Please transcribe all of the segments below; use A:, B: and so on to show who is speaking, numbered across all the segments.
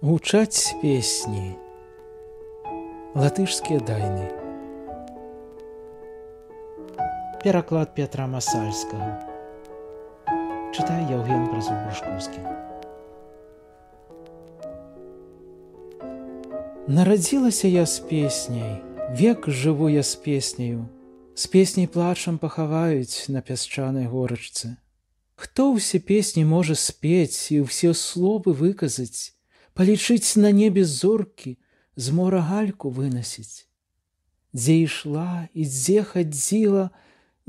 A: гучаць песні латышскія дайны Пклад Петра Масальскага Чтаю Яўген праз Башкоўскі. Нарадзілася я з песняй, век жыву я з песняю, з песняй плачам пахаваюць на пясчанай горачцы. Хто ўсе песні можа спець і ўсе словы выказаць, палічыць на небе зоркі з мора гальку вынасіць дзе ішла і дзе хадзіла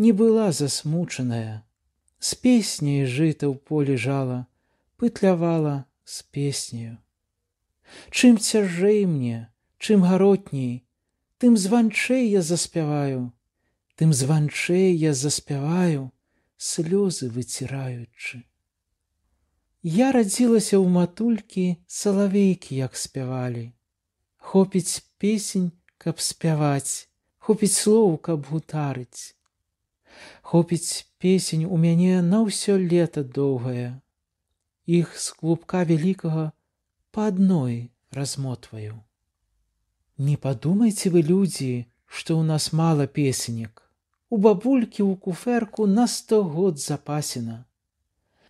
A: не была засмучаная з песняй жыта ў полі жала пытлявала з песнею чым цяжэй мне чым гаротней тым званчэй я заспяваю тым званчэй я заспяваю слёзы выціраючы Я радзілася ў матулькі салавейкі, як спявалі. Хопіць песень, каб спяваць, хопіць слоў, каб гутарыць. Хопіць песень у мяне на ўсё лета доўгае. Іх з клубка вялікага па адной размотваю. Не падумайце вы людзі, што ў нас мала песенек. У бабулькі ў куферку на сто год запасена.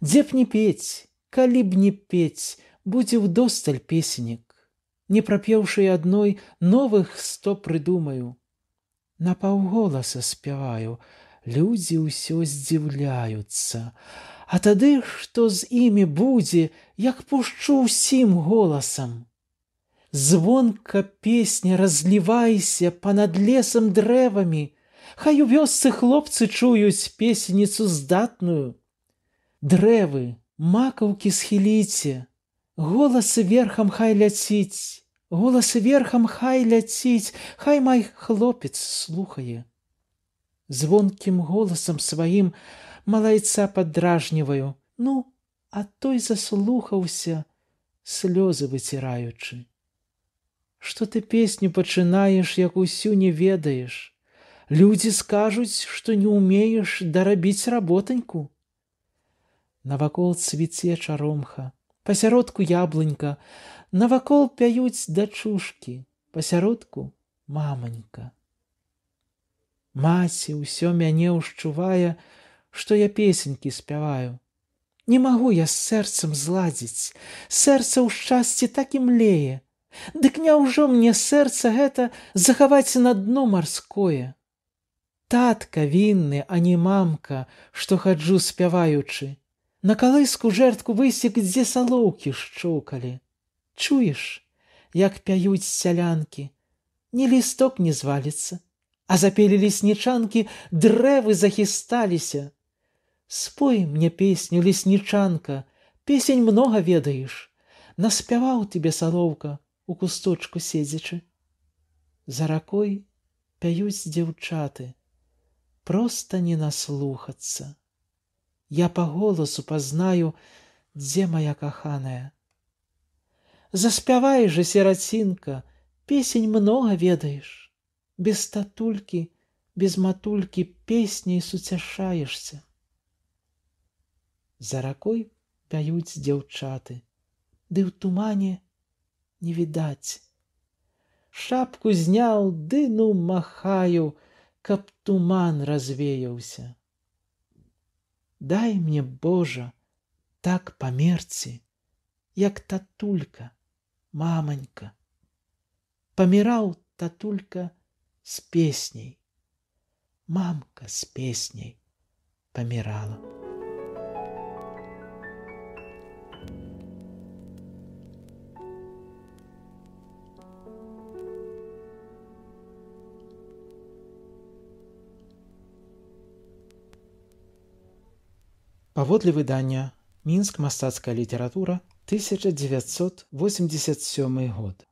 A: Дзе б не пець, калі б не пець, будзе ўдосталь песенік, не прапеўшы адной новых сто прыдумаю. На паўголаса спяваю, людзі ўсё здзіўляюцца, А тады, што з імі будзе, як пушчу ўсім голасам. Звонка песня разлівайся панад лесам дрэвамі, Хай у вёсцы хлопцы чуюць песеніцу здатную. Дрэвы, макаўкі схіліце, голасы верхам хай ляціць, голасы верхам хай ляціць, хай май хлопец слухае. Звонкім голасам сваім малайца падражніваю, ну, а той заслухаўся слёзы выціраючы. Што ты песню пачынаеш, як усю не ведаеш. Людзі скажуць, што не ўмееш дарабіць работаньку. Навакол цвіце чаромха, пасяродку яблынька, Навакол пяюць дачушкі, пасяродку мамаанька. Масі ўсё мяне ўшчувае, што я песенькі спяваю. Не магу я з сэрцам зладзіць, сэрца ў шчасці так і млее. Дык няўжо мне сэрца гэта захаваць на дно марское. Татка вінны, а не мамка, што хаджу спяваючы. На калыску жертку высек, дзе салоўкі шчукалі. Чуеш, як пяюць сялянкі, Ні лісток не зваліцца, А запелі ліснічанкі, дрэвы захісталіся. Спой мне песню ліснічанка, песень многа ведаеш, Наспяваў тебе салоўка у кусточку седзячы. За ракой пяюць дзяўчаты, Про не наслухацца. Я по голосу познаю, где моя каханая. Заспявай же, сироцинка, песень много ведаешь. Без татульки, без матульки песней суцяшаешься. За ракой пяюць дзяўчаты, ды ў тумане не відаць. Шапку зняў, ды ну махаю, каб туман развеяўся. Дай мне, Божа, так памерці, як татулька, маманька. Паміраў татулька з песняй. Мамка з песняй памірала. Б. паводле выдання мінск мастацкая літаратура 1987 год